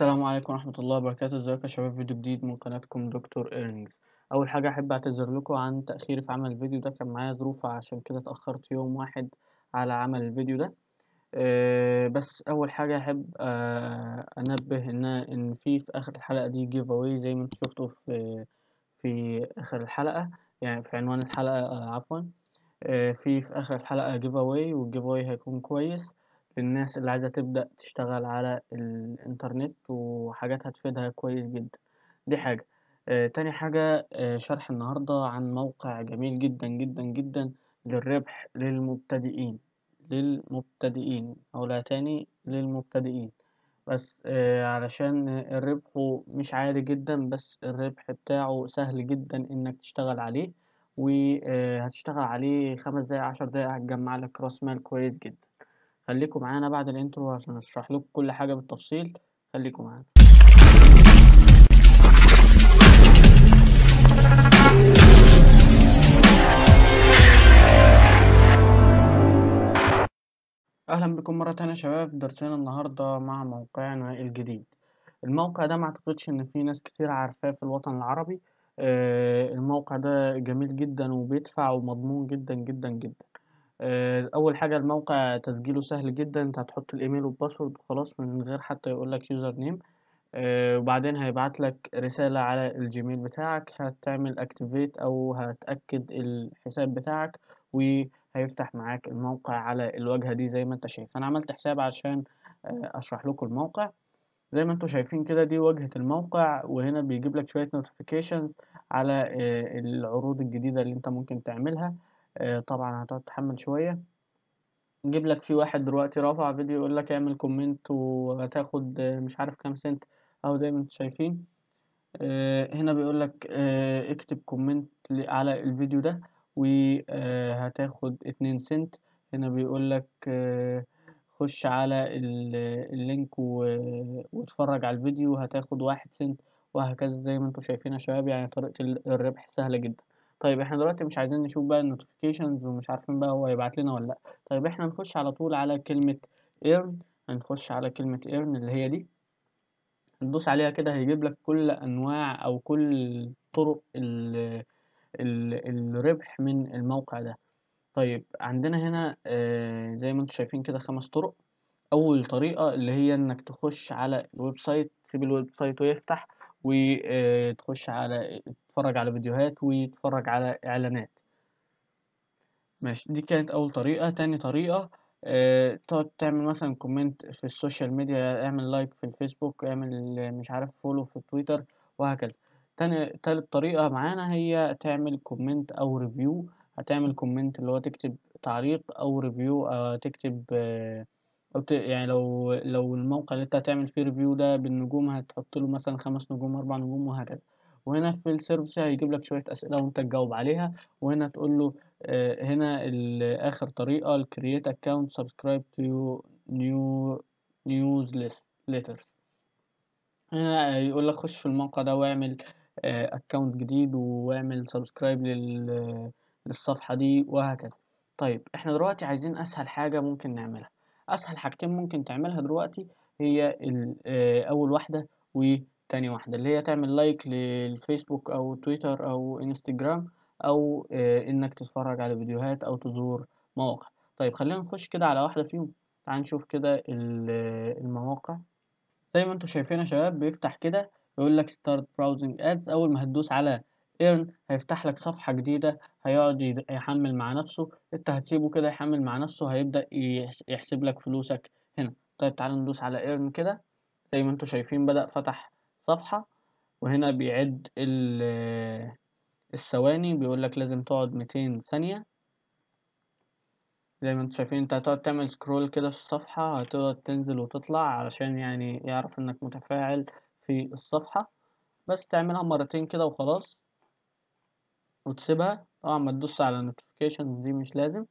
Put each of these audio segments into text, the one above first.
السلام عليكم ورحمة الله وبركاته ازيكم يا شباب فيديو جديد من قناتكم دكتور ايرنز اول حاجة احب اعتذر لكم عن تأخيري في عمل الفيديو ده كان معايا ظروف عشان كده اتأخرت يوم واحد على عمل الفيديو ده أه بس اول حاجة احب أه انبه ان ان في في اخر الحلقة دي جيف اواي زي ما انتم شفتوا في في اخر الحلقة يعني في عنوان الحلقة أه عفوا آه، في في اخر الحلقة جيف اواي والجيف اواي هيكون كويس للناس اللي عايزة تبدأ تشتغل على الإنترنت وحاجات هتفيدها كويس جدا دي حاجة آه، تاني حاجة آه، شرح النهاردة عن موقع جميل جدا جدا جدا للربح للمبتدئين للمبتدئين أقولها تاني للمبتدئين بس آه، علشان الربح مش عالي جدا بس الربح بتاعه سهل جدا إنك تشتغل عليه وهتشتغل عليه خمس دقايق عشر دقايق هتجمع لك راس مال كويس جدا خليكم معانا بعد الانترو عشان اشرح لكم كل حاجة بالتفصيل خليكم معانا اهلا بكم مرة تانية شباب درسنا النهاردة مع موقعنا الجديد الموقع ده معتقدش ان في ناس كتير عارفاه في الوطن العربي آه، الموقع ده جميل جدا وبيدفع ومضمون جدا جدا جدا آه، اول حاجه الموقع تسجيله سهل جدا انت هتحط الايميل والباسورد وخلاص من غير حتى يقولك يوزر نيم وبعدين هيبعت لك رساله على الجيميل بتاعك هتعمل اكتيفيت او هتاكد الحساب بتاعك وهيفتح معاك الموقع على الواجهه دي زي ما انت شايف انا عملت حساب عشان آه، اشرح لكم الموقع زي ما انتم شايفين كده دي واجهة الموقع وهنا بيجيب لك شوية نوتيفيكيشنز على آه، العروض الجديدة اللي انت ممكن تعملها آه، طبعا هتقعد تحمل شوية نجيب لك في واحد دلوقتي رافع فيديو يقول لك اعمل كومنت وهتاخد آه، مش عارف كام سنت اهو زي ما انتم شايفين آه، هنا بيقول لك اكتب كومنت على الفيديو ده وهتاخد اتنين سنت هنا بيقول لك خش على اللينك واتفرج على الفيديو هتاخد واحد سنت وهكذا زي ما انتم شايفين يا شباب يعني طريقة الربح سهلة جدا طيب احنا دلوقتي مش عايزين نشوف بقى النوتيفيكيشنز ومش عارفين بقى هو هيبعت لنا ولا لا طيب احنا نخش على طول على كلمة ايرن هنخش على كلمة ايرن اللي هي دي ندوس عليها كده هيجيب لك كل انواع او كل طرق ال ال الربح من الموقع ده طيب عندنا هنا آه زي ما انتم شايفين كده خمس طرق اول طريقة اللي هي انك تخش على الويب سايت تسيب الويب سايت ويفتح وتخش على تتفرج على فيديوهات وتتفرج على اعلانات ماشي دي كانت اول طريقه تاني طريقه آه، تقعد تعمل مثلا كومنت في السوشيال ميديا اعمل لايك في الفيسبوك اعمل مش عارف فولو في تويتر وهكذا تاني تالت طريقة معانا هي تعمل كومنت أو ريفيو هتعمل كومنت اللي هو تكتب تعليق أو ريفيو أو آه، تكتب آه أو ت... يعني لو لو الموقع اللي انت هتعمل فيه ريفيو ده بالنجوم هتحط له مثلا خمس نجوم اربع نجوم وهكذا وهنا في السيرفس هيجيب لك شويه اسئله وانت تجاوب عليها وهنا تقول له آه، هنا اخر طريقه الكرييت اكونت سبسكرايب تو نيو نيوز ليست ليترز هنا يقول لك خش في الموقع ده واعمل اكونت آه، جديد واعمل سبسكرايب للصفحه دي وهكذا طيب احنا دلوقتي عايزين اسهل حاجه ممكن نعملها اسهل حاجتين ممكن تعملها دلوقتي هي آه، اول واحده وتاني واحده اللي هي تعمل لايك للفيسبوك او تويتر او انستجرام او آه، انك تتفرج على فيديوهات او تزور مواقع طيب خلينا نخش كده على واحده فيهم تعال نشوف كده آه، المواقع زي ما انتم شايفين يا شباب بيفتح كده يقول لك ستارت براوزنج ادز اول ما هتدوس على ايرن هيفتح لك صفحة جديدة هيقعد يحمل مع نفسه انت هتسيبه كده يحمل مع نفسه هيبدأ يحسب لك فلوسك هنا طيب تعالى ندوس على ايرن كده زي ما انتوا شايفين بدأ فتح صفحة وهنا بيعد الثواني بيقول لك لازم تقعد 200 ثانية زي ما انتوا شايفين انت هتقعد تعمل سكرول كده في الصفحة هتقعد تنزل وتطلع علشان يعني يعرف انك متفاعل في الصفحة بس تعملها مرتين كده وخلاص وتسيبها طبعا ما تدوس على نوتيفيكيشن دي مش لازم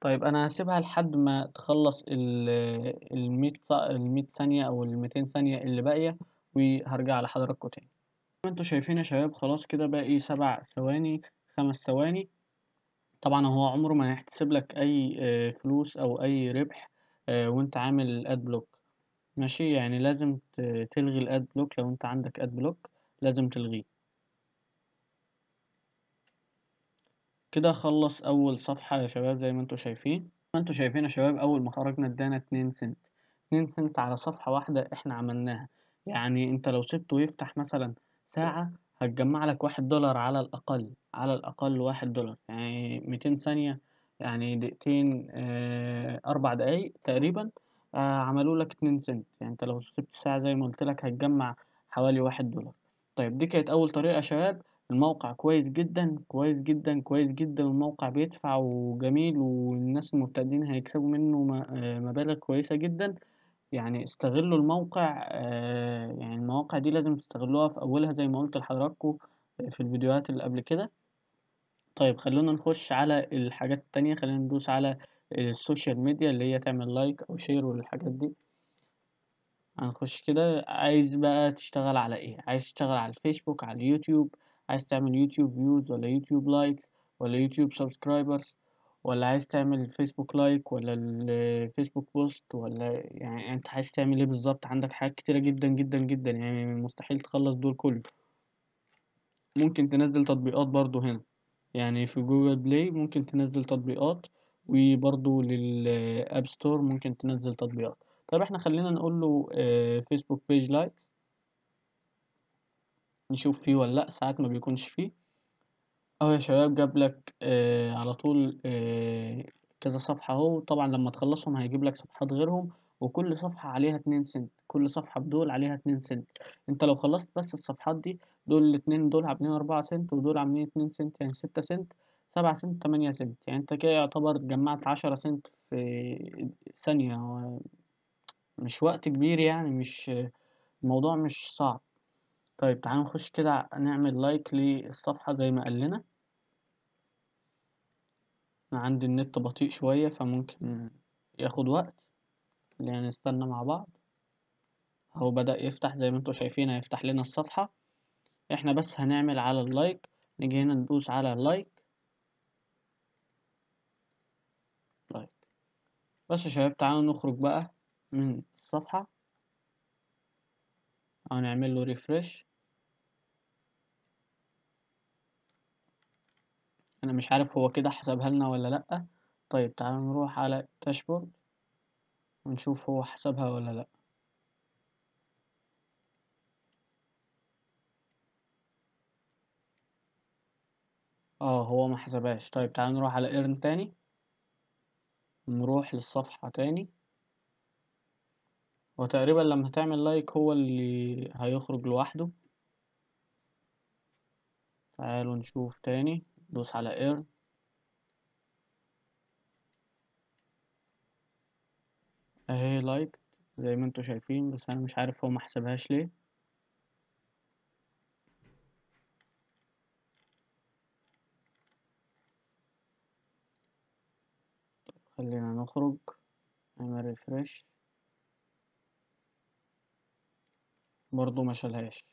طيب انا هسيبها لحد ما تخلص ال 100 ثانية او ال 200 ثانية اللي باقية وهرجع لحضراتكم تاني زي ما انتوا شايفين يا شباب خلاص كده باقي سبع ثواني خمس ثواني طبعا هو عمره ما هيحتسب لك اي آه، فلوس او اي ربح آه، وانت عامل الاد بلوك ماشي يعني لازم تلغي الاد بلوك لو انت عندك اد بلوك لازم تلغيه كده خلص اول صفحة يا شباب زي ما انتوا شايفين ما انتوا شايفين يا شباب اول ما خرجنا ادانا اتنين سنت اتنين سنت على صفحة واحدة احنا عملناها يعني انت لو سبته يفتح مثلا ساعة هتجمع لك واحد دولار على الاقل على الاقل واحد دولار يعني ميتين ثانية يعني دقيقتين اه اربع دقايق تقريبا اه عملوا لك اتنين سنت يعني انت لو سبت ساعة زي ما قلت لك هتجمع حوالي واحد دولار طيب دي كانت اول طريقة يا شباب الموقع كويس جدا كويس جدا كويس جدا والموقع بيدفع وجميل والناس المبتدئين هيكسبوا منه آه، مبالغ كويسة جدا يعني استغلوا الموقع آه، يعني المواقع دي لازم تستغلوها في أولها زي ما قلت لحضراتكم في الفيديوهات اللي قبل كده طيب خلونا نخش على الحاجات التانية خلينا ندوس على السوشيال ميديا اللي هي تعمل لايك أو شير والحاجات دي هنخش كده عايز بقى تشتغل على ايه عايز تشتغل على الفيسبوك على اليوتيوب عايز تعمل يوتيوب فيوز ولا يوتيوب لايكس ولا يوتيوب سبسكرايبرز ولا عايز تعمل فيسبوك لايك ولا الفيسبوك بوست ولا يعني انت عايز تعمل ايه بالظبط عندك حاجات كتيرة جدا جدا جدا يعني مستحيل تخلص دول كله ممكن تنزل تطبيقات برضو هنا يعني في جوجل بلاي ممكن تنزل تطبيقات وبرضو للاب ستور ممكن تنزل تطبيقات طب احنا خلينا نقول له فيسبوك بيج لايكس نشوف فيه ولا لأ ساعات ما بيكونش فيه أهو يا شباب جابلك آه، على طول آه، كذا صفحة أهو طبعا لما تخلصهم هيجيبلك صفحات غيرهم وكل صفحة عليها اتنين سنت كل صفحة بدول عليها اتنين سنت انت لو خلصت بس الصفحات دي دول الاتنين دول عاملين أربعة سنت ودول عاملين اتنين سنت يعني ستة سنت سبعة سنت تمانية سنت يعني انت كده يعتبر جمعت عشرة سنت في ثانية مش وقت كبير يعني مش الموضوع مش صعب طيب تعالوا نخش كده نعمل لايك للصفحة زي ما قال لنا انا عندي النت بطيء شوية فممكن ياخد وقت يعني نستنى مع بعض هو بدأ يفتح زي ما انتوا شايفين هيفتح لنا الصفحة احنا بس هنعمل على اللايك نيجي هنا ندوس على اللايك لايك بس يا شباب تعالوا نخرج بقى من الصفحة او نعمل له ريفرش انا مش عارف هو كده حسبها لنا ولا لأ طيب تعالوا نروح على داشبورد ونشوف هو حسبها ولا لأ اه هو ما حسبهاش طيب تعالوا نروح على ايرن تاني نروح للصفحة تاني وتقريبا لما تعمل لايك هو اللي هيخرج لوحده تعالوا نشوف تاني دوس على ايرن اهي لايك زي ما انتوا شايفين بس انا مش عارف هو ما حسبهاش ليه خلينا نخرج نعمل ريفرش برضو ما شالهاش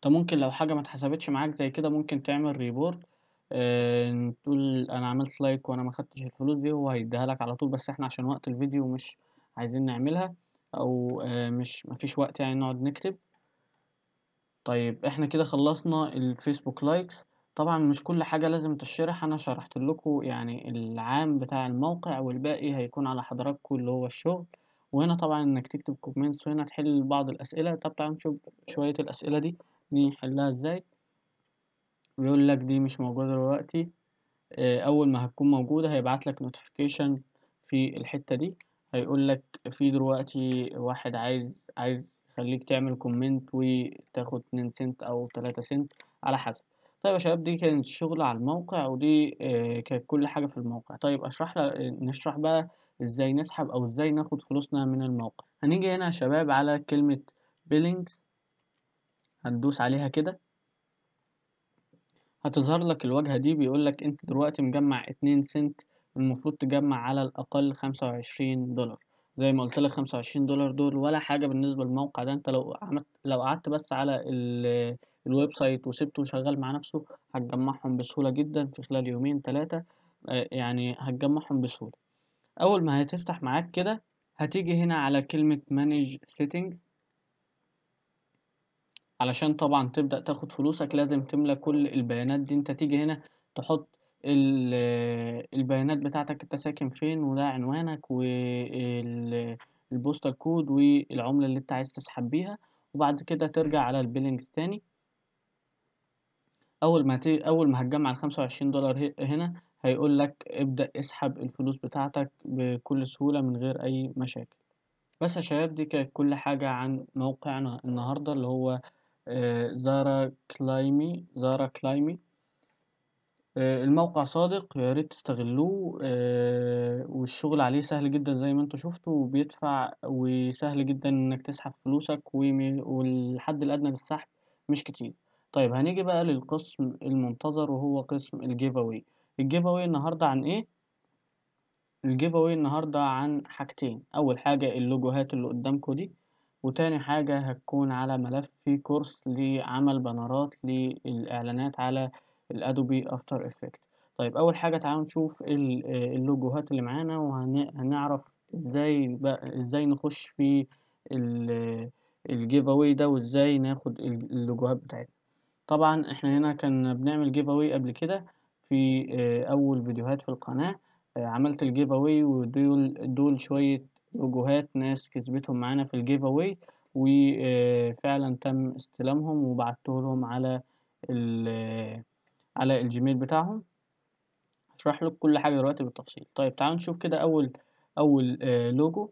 أنت ممكن لو حاجة ما اتحسبتش معاك زي كده ممكن تعمل ريبورت آه، تقول أنا عملت لايك وأنا ما خدتش الفلوس دي هو هيديها لك على طول، بس إحنا عشان وقت الفيديو مش عايزين نعملها أو آه، مش ما فيش وقت يعني نقعد نكتب، طيب إحنا كده خلصنا الفيسبوك لايكس، طبعًا مش كل حاجة لازم تتشرح أنا شرحت لكم يعني العام بتاع الموقع والباقي هيكون على حضراتكم اللي هو الشغل، وهنا طبعًا إنك تكتب كومنتس وهنا تحل بعض الأسئلة، طب تعالوا نشوف شوية الأسئلة دي. نحلها ازاي بيقول لك دي مش موجودة دلوقتي آه، اول ما هتكون موجودة هيبعت لك نوتيفيكيشن في الحتة دي هيقول لك في دلوقتي واحد عايز عايز يخليك تعمل كومنت وتاخد 2 سنت او 3 سنت على حسب طيب يا شباب دي كانت الشغل على الموقع ودي آه، كانت كل حاجة في الموقع طيب اشرح لك نشرح بقى ازاي نسحب او ازاي ناخد فلوسنا من الموقع هنيجي هنا يا شباب على كلمة بيلينجز هتدوس عليها كده هتظهر لك الواجهة دي بيقولك انت دلوقتي مجمع اتنين سنت المفروض تجمع على الاقل خمسة وعشرين دولار زي ما قلت لك خمسة وعشرين دولار دول ولا حاجة بالنسبة للموقع ده انت لو عملت لو قعدت بس على الويب سايت وسبته شغال مع نفسه هتجمعهم بسهولة جدا في خلال يومين تلاتة آه، يعني هتجمعهم بسهولة اول ما هتفتح معاك كده هتيجي هنا على كلمة manage settings علشان طبعًا تبدأ تاخد فلوسك لازم تملى كل البيانات دي، أنت تيجي هنا تحط البيانات بتاعتك أنت ساكن فين وده عنوانك والبوستال كود والعملة اللي أنت عايز تسحب بيها، وبعد كده ترجع على البيلينجز تاني، أول ما تي أول ما هتجمع الخمسة وعشرين دولار هنا هيقول لك ابدأ اسحب الفلوس بتاعتك بكل سهولة من غير أي مشاكل، بس يا شباب دي كانت كل حاجة عن موقعنا النهاردة اللي هو آه، زارا كلايمي زارا كلايمي آه، الموقع صادق يا ريت تستغلوه آه، والشغل عليه سهل جدا زي ما انتوا شفتوا وبيدفع وسهل جدا انك تسحب فلوسك والحد الادنى للسحب مش كتير طيب هنيجي بقى للقسم المنتظر وهو قسم الجيف اواي الجيف اواي النهارده عن ايه الجيف اواي النهارده عن حاجتين اول حاجه اللوجوهات اللي قدامكم دي وتاني حاجة هتكون على ملف في كورس لعمل بانرات للإعلانات على الأدوبي أفتر إفكت طيب أول حاجة تعالوا نشوف آه، اللوجوهات اللي معانا وهنعرف ازاي ازاي نخش في الجيف اواي آه، ده وازاي ناخد اللوجوهات بتاعتنا طبعا احنا هنا كنا بنعمل جيف اواي قبل كده في آه، اول فيديوهات في القناة عملت الجيف اواي ودول دول شوية وجوهات ناس كسبتهم معانا في الجيف اواي آه، وفعلا تم استلامهم وبعته لهم على على الجيميل بتاعهم هشرح لك كل حاجه دلوقتي بالتفصيل طيب تعالوا نشوف كده اول اول لوجو آه،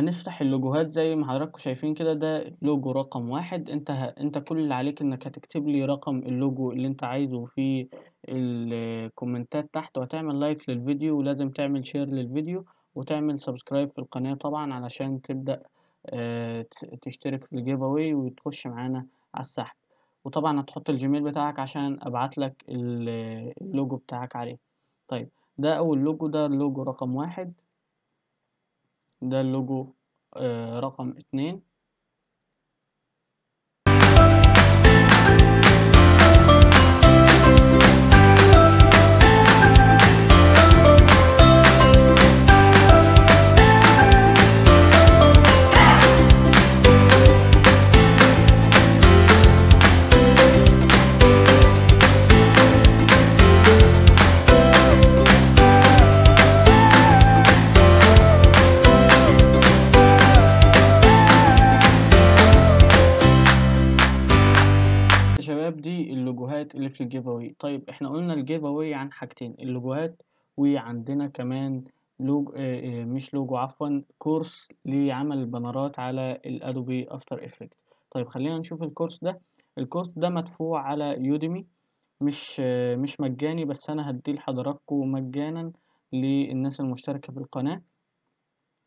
هنفتح اللوجوهات زي ما حضراتكم شايفين كده ده لوجو رقم واحد انت ه... انت كل اللي عليك انك هتكتب لي رقم اللوجو اللي انت عايزه في الكومنتات آه، تحت وهتعمل لايك للفيديو ولازم تعمل شير للفيديو وتعمل سبسكرايب في القناة طبعا علشان تبدأ آه، تشترك في الجيف اواي وتخش معانا على السحب وطبعا هتحط الجيميل بتاعك عشان ابعت لك اللوجو بتاعك عليه طيب ده اول لوجو ده اللوجو رقم واحد ده اللوجو آه، رقم اتنين اللي في الجيف اواي طيب احنا قلنا الجيف اواي عن حاجتين اللوجوهات وعندنا كمان لوج آه، آه، مش لوجو عفوا كورس لعمل البنرات على الادوبي افتر افكت طيب خلينا نشوف الكورس ده الكورس ده مدفوع على يوديمي مش آه، مش مجاني بس انا هديه لحضراتكم مجانا للناس المشتركه في القناه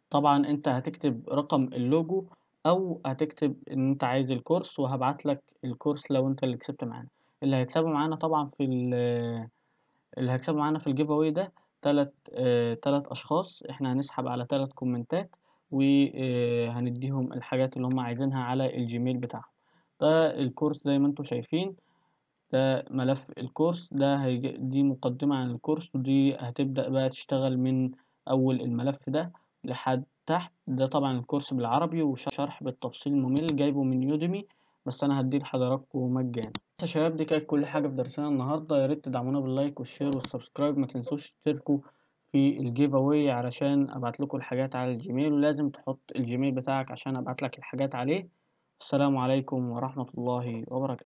طبعا انت هتكتب رقم اللوجو او هتكتب ان انت عايز الكورس وهبعت لك الكورس لو انت اللي كسبت معانا اللي هيكسبوا معانا طبعا في آه، اللي هيكسبوا معانا في الجيف اواي ده تلات آه تلات اشخاص احنا هنسحب على تلات كومنتات وهنديهم آه، الحاجات اللي هم عايزينها على الجيميل بتاعهم ده الكورس زي ما انتم شايفين ده ملف الكورس ده هي دي مقدمة عن الكورس ودي هتبدأ بقى تشتغل من أول الملف ده لحد تحت ده طبعا الكورس بالعربي وشرح بالتفصيل ممل جايبه من يوديمي بس انا هديه لحضراتكم مجانا بس يا شباب دي كانت كل حاجه في درسنا النهارده يا ريت تدعمونا باللايك والشير والسبسكرايب ما تنسوش تشتركوا في الجيف اواي علشان ابعت لكم الحاجات على الجيميل ولازم تحط الجيميل بتاعك عشان ابعت لك الحاجات عليه السلام عليكم ورحمه الله وبركاته